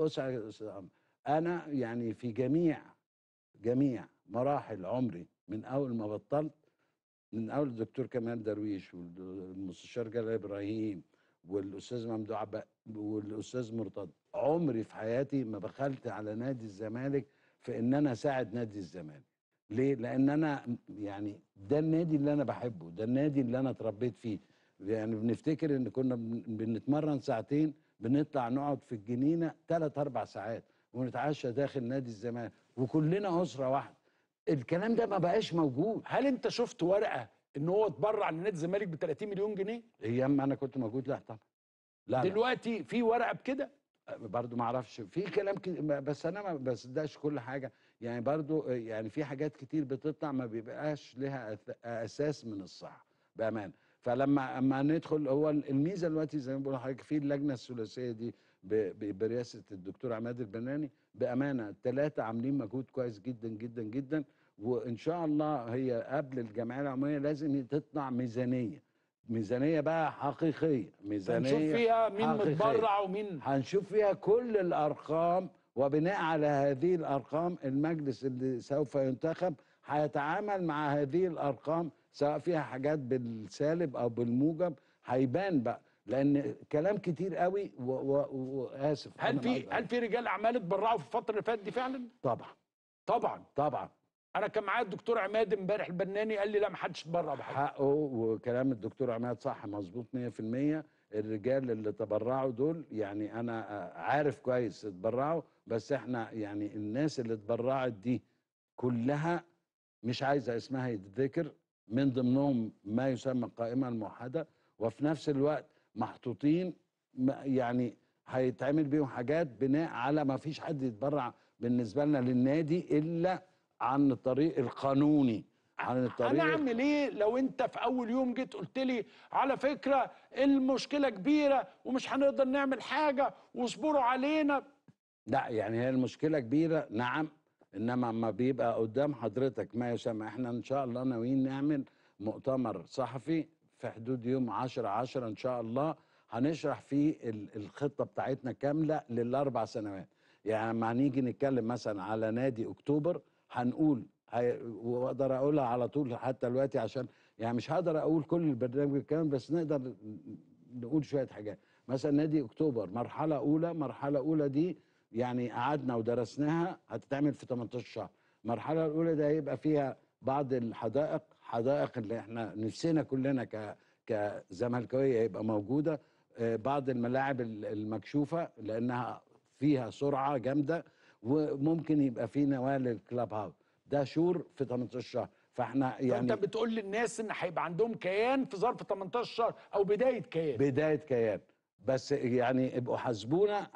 بص انا يعني في جميع جميع مراحل عمري من اول ما بطلت من اول الدكتور كمال درويش والمستشار جلال ابراهيم والاستاذ ممدوح عباس والاستاذ مرتضى عمري في حياتي ما بخلت على نادي الزمالك في ان انا اساعد نادي الزمالك ليه لان انا يعني ده النادي اللي انا بحبه ده النادي اللي انا اتربيت فيه يعني بنفتكر ان كنا بنتمرن ساعتين بنطلع نقعد في الجنينه ثلاث اربع ساعات ونتعشى داخل نادي الزمالك وكلنا اسره واحده الكلام ده ما بقاش موجود هل انت شفت ورقه ان هو اتبرع لنادي الزمالك ب 30 مليون جنيه؟ ايام ما انا كنت موجود لا طبعا لا دلوقتي لا. في ورقه بكده برضه ما اعرفش في كلام كده بس انا ما بصدقش كل حاجه يعني برضه يعني في حاجات كتير بتطلع ما بيبقاش لها اساس من الصحه بامانه فلما اما ندخل هو الميزه دلوقتي زي ما بقول لحضرتك في اللجنه الثلاثيه دي برئاسه الدكتور عماد البناني بامانه الثلاثه عاملين مجهود كويس جدا جدا جدا وان شاء الله هي قبل الجمعيه العموميه لازم تطلع ميزانيه ميزانيه بقى حقيقيه ميزانيه هنشوف فيها مين متبرع ومين هنشوف فيها كل الارقام وبناء على هذه الارقام المجلس اللي سوف ينتخب هيتعامل مع هذه الارقام سواء فيها حاجات بالسالب او بالموجب هيبان بقى لان كلام كتير قوي واسف هل في هل في رجال اعمال اتبرعوا في الفتره اللي فاتت دي فعلا؟ طبعا طبعا طبعا انا كان معايا الدكتور عماد امبارح البناني قال لي لا ما حدش اتبرع بحاجه حقه وكلام الدكتور عماد صح مظبوط 100% الرجال اللي تبرعوا دول يعني انا عارف كويس اتبرعوا بس احنا يعني الناس اللي اتبرعت دي كلها مش عايزه اسمها يتذكر من ضمنهم ما يسمى القائمه الموحده وفي نفس الوقت محطوطين يعني هيتعمل بيهم حاجات بناء على ما فيش حد يتبرع بالنسبه لنا للنادي الا عن الطريق القانوني عن الطريق انا اعمل ايه لو انت في اول يوم جيت قلت لي على فكره المشكله كبيره ومش هنقدر نعمل حاجه واصبروا علينا لا يعني هي المشكله كبيره نعم انما اما بيبقى قدام حضرتك ما يسمى احنا ان شاء الله ناويين نعمل مؤتمر صحفي في حدود يوم 10 10 ان شاء الله هنشرح فيه الخطه بتاعتنا كامله للاربع سنوات يعني لما هنيجي نتكلم مثلا على نادي اكتوبر هنقول واقدر اقولها على طول حتى دلوقتي عشان يعني مش هقدر اقول كل البرنامج كمان بس نقدر نقول شويه حاجات مثلا نادي اكتوبر مرحله اولى مرحله اولى دي يعني قعدنا ودرسناها هتتعمل في 18 شهر المرحله الاولى ده هيبقى فيها بعض الحدائق حدائق اللي احنا نفسنا كلنا ك كزملكاويه يبقى موجوده آه، بعض الملاعب المكشوفه لانها فيها سرعه جامده وممكن يبقى في نواه للكلاب هاوس ده شور في 18 شهر فاحنا يعني انت بتقول للناس ان هيبقى عندهم كيان في ظرف 18 شهر او بدايه كيان بدايه كيان بس يعني ابقوا حاسبونا